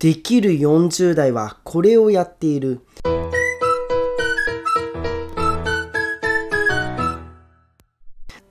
できる40代はこれをやっている。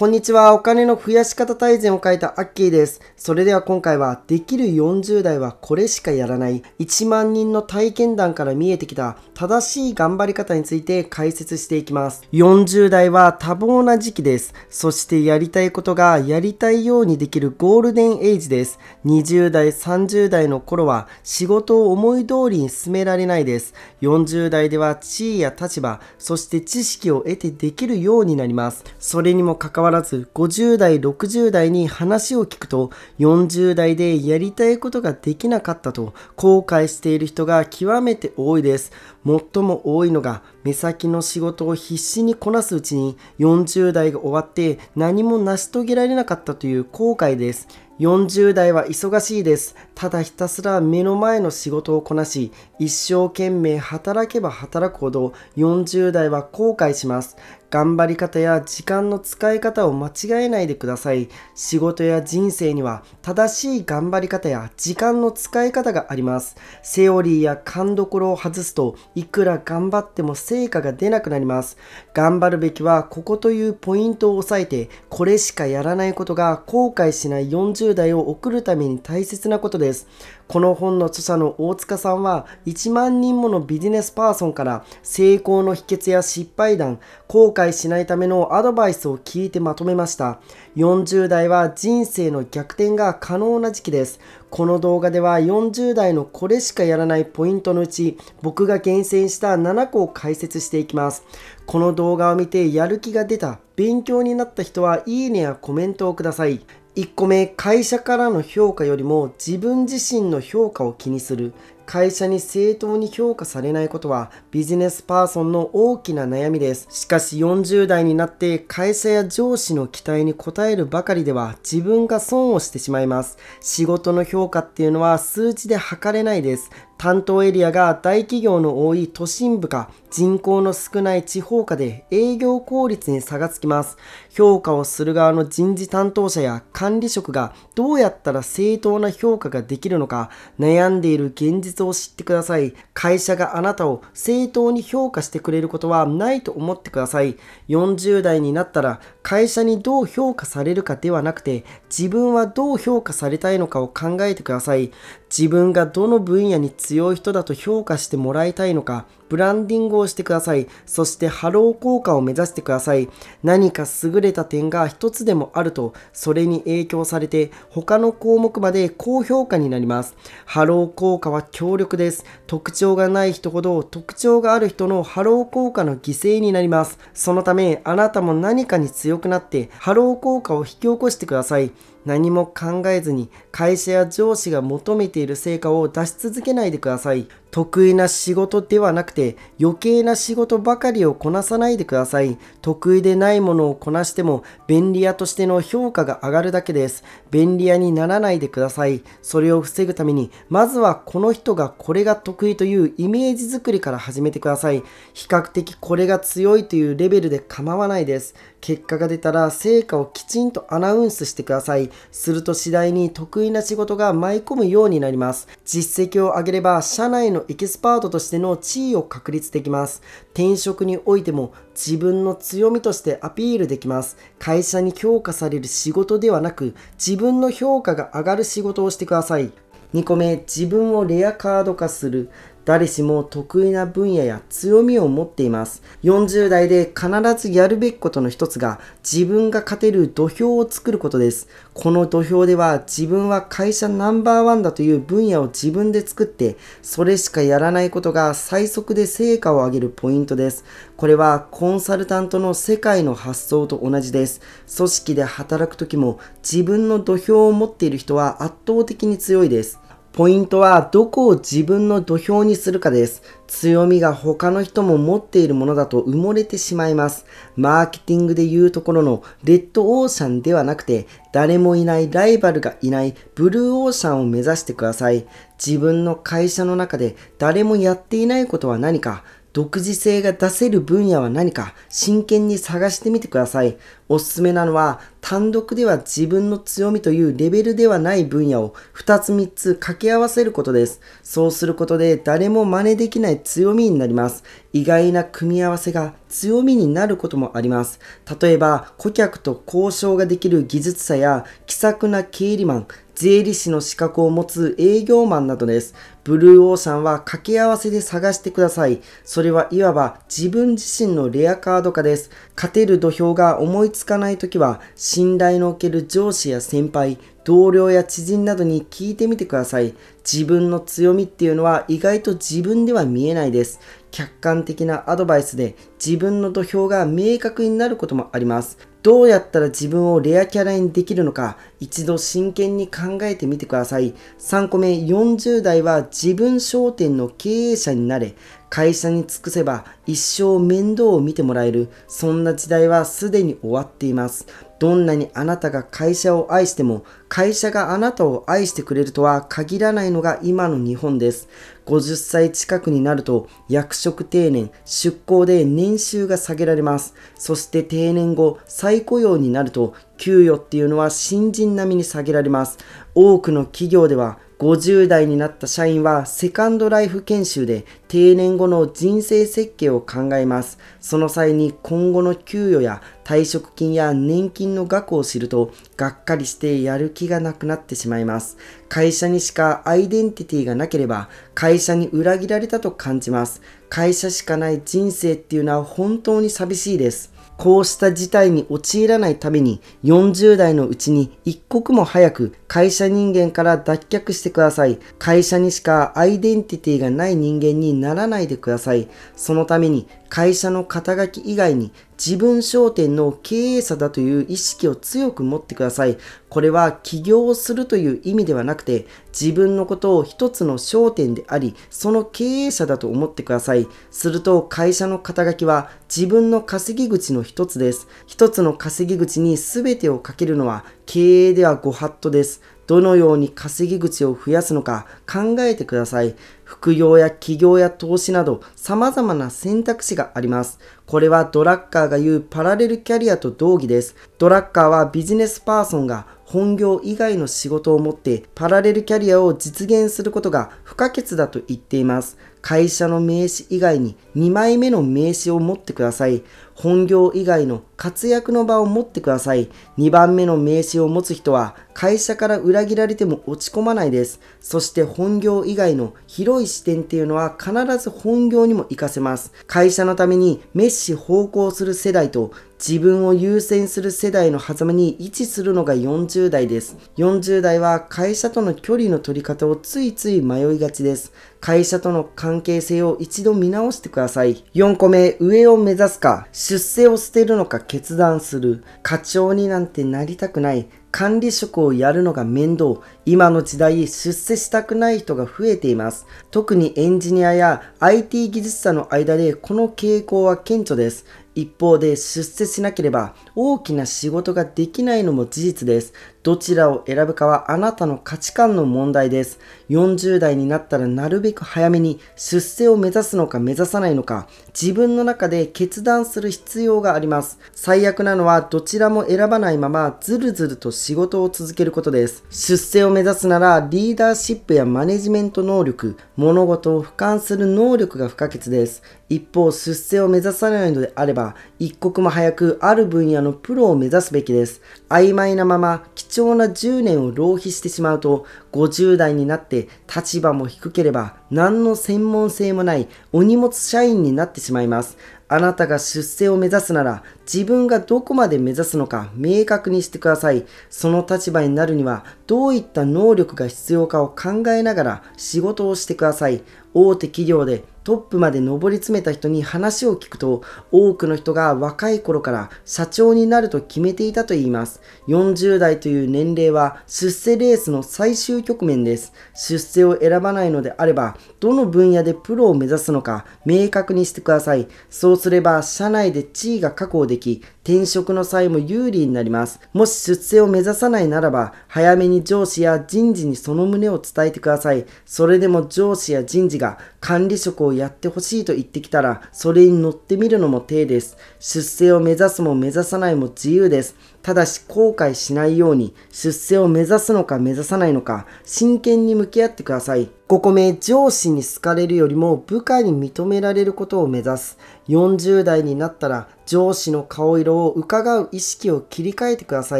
こんにちは。お金の増やし方大全を書いたアッキーです。それでは今回は、できる40代はこれしかやらない、1万人の体験談から見えてきた正しい頑張り方について解説していきます。40代は多忙な時期です。そしてやりたいことがやりたいようにできるゴールデンエイジです。20代、30代の頃は仕事を思い通りに進められないです。40代では地位や立場、そして知識を得てできるようになります。それにもかかわらずらず50代60代に話を聞くと40代でやりたいことができなかったと後悔している人が極めて多いです最も多いのが目先の仕事を必死にこなすうちに40代が終わって何も成し遂げられなかったという後悔です40代は忙しいです。ただひたすら目の前の仕事をこなし、一生懸命働けば働くほど40代は後悔します。頑張り方や時間の使い方を間違えないでください。仕事や人生には正しい頑張り方や時間の使い方があります。セオリーや勘どころを外すといくら頑張っても成果が出なくなります。頑張るべきはここというポイントを押さえて、これしかやらないことが後悔しない40代20代を送るために大切なことです。この本の著者の大塚さんは1万人ものビジネスパーソンから成功の秘訣や失敗談、後悔しないためのアドバイスを聞いてまとめました。40代は人生の逆転が可能な時期です。この動画では40代のこれしかやらないポイントのうち僕が厳選した7個を解説していきます。この動画を見てやる気が出た、勉強になった人はいいねやコメントをください。1個目会社からの評価よりも自分自身の評価を気にする会社に正当に評価されないことはビジネスパーソンの大きな悩みです。しかし40代になって会社や上司の期待に応えるばかりでは自分が損をしてしまいます。仕事の評価っていうのは数値で測れないです。担当エリアが大企業の多い都心部か人口の少ない地方かで営業効率に差がつきます。評価をする側の人事担当者や管理職がどうやったら正当な評価ができるのか悩んでいる現実実を知ってください。会社があなたを正当に評価してくれることはないと思ってください。40代になったら会社にどう評価されるかではなくて自分はどう評価されたいのかを考えてください。自分がどの分野に強い人だと評価してもらいたいのか、ブランディングをしてください。そしてハロー効果を目指してください。何か優れた点が一つでもあると、それに影響されて、他の項目まで高評価になります。ハロー効果は強力です。特徴がない人ほど、特徴がある人のハロー効果の犠牲になります。そのため、あなたも何かに強くなって、ハロー効果を引き起こしてください。何も考えずに会社や上司が求めている成果を出し続けないでください。得意な仕事ではなくて余計な仕事ばかりをこなさないでください。得意でないものをこなしても便利屋としての評価が上がるだけです。便利屋にならないでください。それを防ぐために、まずはこの人がこれが得意というイメージ作りから始めてください。比較的これが強いというレベルで構わないです。結果が出たら成果をきちんとアナウンスしてください。すると次第に得意な仕事が舞い込むようになります。実績を上げれば社内のエキスパートとしての地位を確立できます。転職においても自分の強みとしてアピールできます。会社に評価される仕事ではなく、自分の評価が上がる仕事をしてください。2個目、自分をレアカード化する。誰しも得意な分野や強みを持っています。40代で必ずやるべきことの一つが自分が勝てる土俵を作ることです。この土俵では自分は会社ナンバーワンだという分野を自分で作って、それしかやらないことが最速で成果を上げるポイントです。これはコンサルタントの世界の発想と同じです。組織で働くときも自分の土俵を持っている人は圧倒的に強いです。ポイントはどこを自分の土俵にするかです。強みが他の人も持っているものだと埋もれてしまいます。マーケティングで言うところのレッドオーシャンではなくて、誰もいないライバルがいないブルーオーシャンを目指してください。自分の会社の中で誰もやっていないことは何か、独自性が出せる分野は何か真剣に探してみてください。おすすめなのは単独では自分の強みというレベルではない分野を2つ3つ掛け合わせることです。そうすることで誰も真似できない強みになります。意外な組み合わせが強みになることもあります。例えば顧客と交渉ができる技術者や気さくな経理マン、税理士の資格を持つ営業マンなどです。ブルーオーシャンは掛け合わせで探してください。それはいわば自分自身のレアカード化です。勝てる土俵が思いつかない時は、信頼のおける上司や先輩、同僚や知人などに聞いてみてください。自分の強みっていうのは意外と自分では見えないです。客観的なアドバイスで自分の土俵が明確になることもあります。どうやったら自分をレアキャラにできるのか、一度真剣に考えてみてください。3個目、40代は自分商店の経営者になれ、会社に尽くせば一生面倒を見てもらえる、そんな時代はすでに終わっています。どんなにあなたが会社を愛しても、会社があなたを愛してくれるとは限らないのが今の日本です。50歳近くになると、役職定年、出向で年収が下げられます。そして定年後、再雇用になると、給与っていうのは新人並みに下げられます。多くの企業では、50代になった社員はセカンドライフ研修で定年後の人生設計を考えます。その際に今後の給与や退職金や年金の額を知るとがっかりしてやる気がなくなってしまいます。会社にしかアイデンティティがなければ会社に裏切られたと感じます。会社しかない人生っていうのは本当に寂しいです。こうした事態に陥らないために40代のうちに一刻も早く会社人間から脱却してください。会社にしかアイデンティティがない人間にならないでください。そのために会社の肩書き以外に自分商店の経営者だという意識を強く持ってください。これは起業するという意味ではなくて、自分のことを一つの商店であり、その経営者だと思ってください。すると会社の肩書きは自分の稼ぎ口の一つです。一つの稼ぎ口に全てをかけるのは経営ではご法度です。どのように稼ぎ口を増やすのか考えてください。副業や起業や投資など様々な選択肢があります。これはドラッカーが言うパラレルキャリアと同義です。ドラッカーはビジネスパーソンが本業以外の仕事を持ってパラレルキャリアを実現することが不可欠だと言っています。会社の名刺以外に2枚目の名刺を持ってください。本業以外の活躍の場を持ってください。2番目の名刺を持つ人は会社から裏切られても落ち込まないです。そして本業以外の広い視点っていうのは必ず本業にも活かせます。会社のためにメッシ奉公する世代と自分を優先する世代の狭間に位置するのが40代です。40代は会社との距離の取り方をついつい迷いがちです。会社との関係性を一度見直してください。4個目、上を目指すか、出世を捨てるのか決断する。課長になんてなりたくない。管理職をやるのが面倒。今の時代、出世したくない人が増えています。特にエンジニアや IT 技術者の間でこの傾向は顕著です。一方で出世しなければ大きな仕事ができないのも事実です。どちらを選ぶかはあなたの価値観の問題です。40代になったらなるべく早めに出世を目指すのか目指さないのか、自分の中で決断する必要があります。最悪なのはどちらも選ばないままずるずると仕事を続けることです。出世を目指すならリーダーシップやマネジメント能力、物事を俯瞰する能力が不可欠です。一方、出世を目指さないのであれば、一刻も早くある分野のプロを目指すべきです。曖昧なまま、貴重な10年を浪費してしまうと、50代になって立場も低ければ何の専門性もないお荷物社員になってしまいます。あなたが出世を目指すなら自分がどこまで目指すのか明確にしてください。その立場になるにはどういった能力が必要かを考えながら仕事をしてください。大手企業でトップまで上り詰めた人に話を聞くと、多くの人が若い頃から社長になると決めていたと言います。40代という年齢は出世レースの最終局面です。出世を選ばないのであれば、どの分野でプロを目指すのか明確にしてください。そうすれば、社内で地位が確保でき、転職の際も有利になります。もし出世を目指さないならば、早めに上司や人事にその旨を伝えてください。それでも上司や人事が管理職ををやってほしいと言ってきたら、それに乗ってみるのも手です。出世を目指すも目指さないも自由です。ただし後悔しないように、出世を目指すのか目指さないのか、真剣に向き合ってください。5個目、上司に好かれるよりも部下に認められることを目指す。40代になったら上司の顔色を伺う意識を切り替えてくださ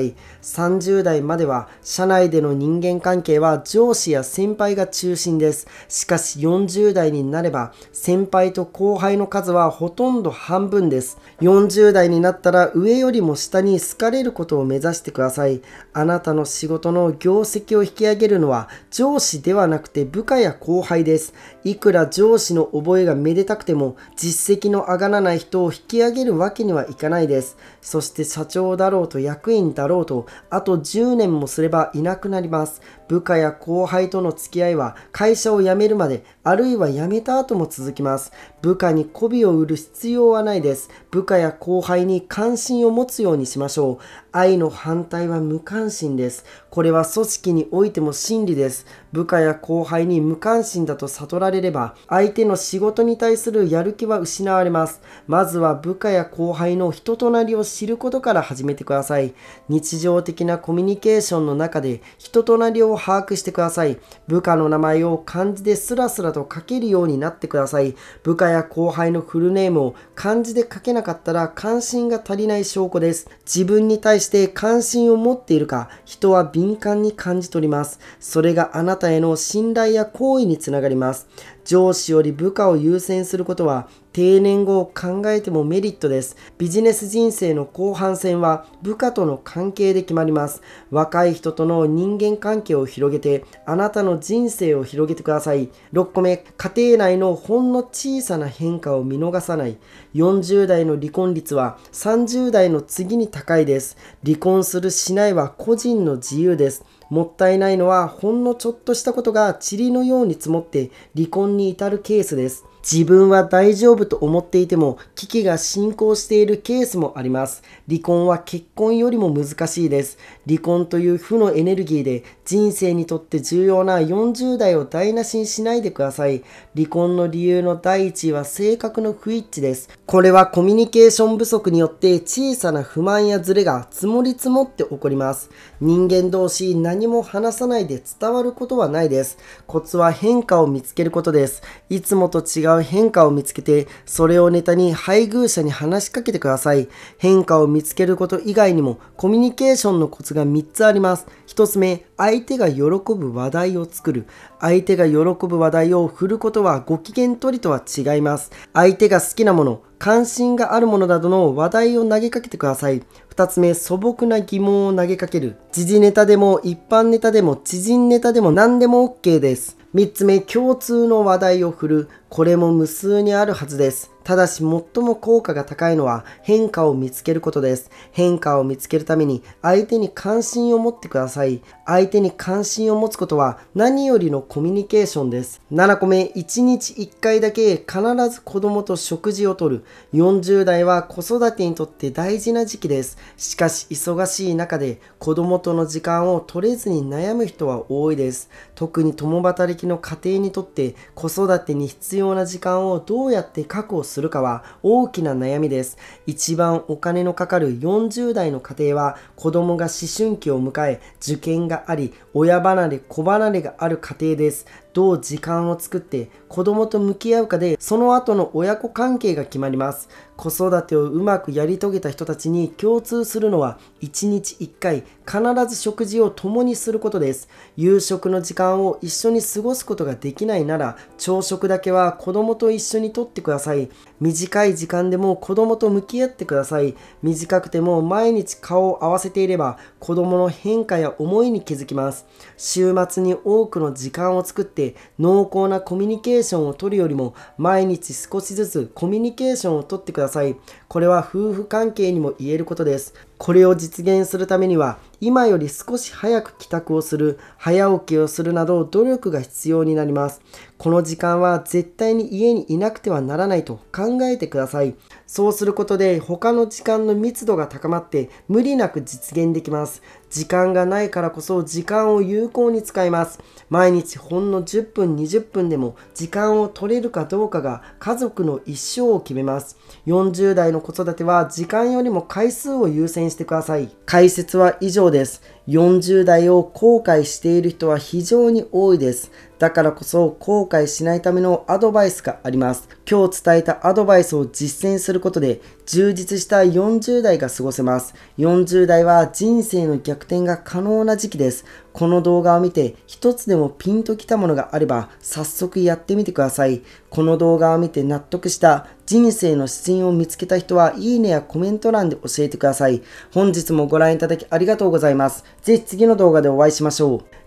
い。30代までは社内での人間関係は上司や先輩が中心です。しかし40代になれば先輩と後輩の数はほとんど半分です。40代になったら上よりも下に好かれることを目指してください。あなたの仕事の業績を引き上げるのは上司ではなくて部下や後輩です。いくら上司の覚えがめでたくても実績の上がらない人を引き上げるわけけにはいかないです。そして社長だろうと役員だろうと、あと10年もすればいなくなります。部下や後輩との付き合いは会社を辞めるまで、あるいは辞めた後も続きます。部下に媚びを売る必要はないです。部下や後輩に関心を持つようにしましょう。愛の反対は無関心です。これは組織においても真理です。部下や後輩に無関心だと悟られれば、相手の仕事に対するやる気は失われます。まずは部下や後輩の人となりを知ることから始めてください。日常的なコミュニケーションの中で人となりを把握してください。部下の名前を漢字ですらすらと書けるようになってください。部下や後輩のフルネームを漢字で書けなかったら関心が足りない証拠です。自分に対して関心を持っているか、人は敏感に感じ取ります。それがあなたへの信頼や好意につながります。上司より部下を優先することは定年後を考えてもメリットです。ビジネス人生の後半戦は部下との関係で決まります。若い人との人間関係を広げて、あなたの人生を広げてください。6個目、家庭内のほんの小さな変化を見逃さない。40代の離婚率は30代の次に高いです。離婚するしないは個人の自由です。もったいないのはほんのちょっとしたことが塵のように積もって離婚に至るケースです。自分は大丈夫と思っていても危機が進行しているケースもあります。離婚は結婚よりも難しいです。離婚という負のエネルギーで人生にとって重要な40代を台無しにしないでください。離婚の理由の第一位は性格の不一致です。これはコミュニケーション不足によって小さな不満やズレが積もり積もって起こります。人間同士何も話さないで伝わることはないです。コツは変化を見つけることです。いつもと違うう変化を見つけて、それをネタに配偶者に話しかけてください。変化を見つけること以外にも、コミュニケーションのコツが3つあります。1つ目、相手が喜ぶ話題を作る。相手が喜ぶ話題を振ることはご機嫌取りとは違います。相手が好きなもの、関心があるものなどの話題を投げかけてください。2つ目、素朴な疑問を投げかける。時事ネタでも一般ネタでも知人ネタでも何でも OK です。3つ目、共通の話題を振る。これも無数にあるはずです。ただし最も効果が高いのは変化を見つけることです。変化を見つけるために相手に関心を持ってください。相手に関心を持つことは何よりのコミュニケーションです。7個目、1日1回だけ必ず子供と食事をとる。40代は子育てにとって大事な時期です。しかし忙しい中で子供との時間を取れずに悩む人は多いです。特に共働きの家庭にとって子育てに必要な時間をどうやって確保するかは大きな悩みです。一番お金のかかる40代の家庭は子供が思春期を迎え、受験があり、親離れ、子離れがある家庭です。どう時間を作って子供と向き合うかでその後の親子関係が決まります子育てをうまくやり遂げた人たちに共通するのは1日1回必ず食事を共にすることです夕食の時間を一緒に過ごすことができないなら朝食だけは子供と一緒にとってください短い時間でも子供と向き合ってください。短くても毎日顔を合わせていれば子供の変化や思いに気づきます。週末に多くの時間を作って濃厚なコミュニケーションをとるよりも毎日少しずつコミュニケーションをとってください。これは夫婦関係にも言えることです。これを実現するためには、今より少し早く帰宅をする、早起きをするなど努力が必要になります。この時間は絶対に家にいなくてはならないと考えてください。そうすることで他の時間の密度が高まって無理なく実現できます。時間がないからこそ時間を有効に使います。毎日ほんの10分20分でも時間を取れるかどうかが家族の一生を決めます。40代の子育ては時間よりも回数を優先してください。解説は以上です。40代を後悔している人は非常に多いです。だからこそ後悔しないためのアドバイスがあります。今日伝えたアドバイスを実践することで充実した40代が過ごせます。40代は人生の逆転が可能な時期です。この動画を見て一つでもピンときたものがあれば早速やってみてください。この動画を見て納得した人生の指針を見つけた人はいいねやコメント欄で教えてください。本日もご覧いただきありがとうございます。ぜひ次の動画でお会いしましょう。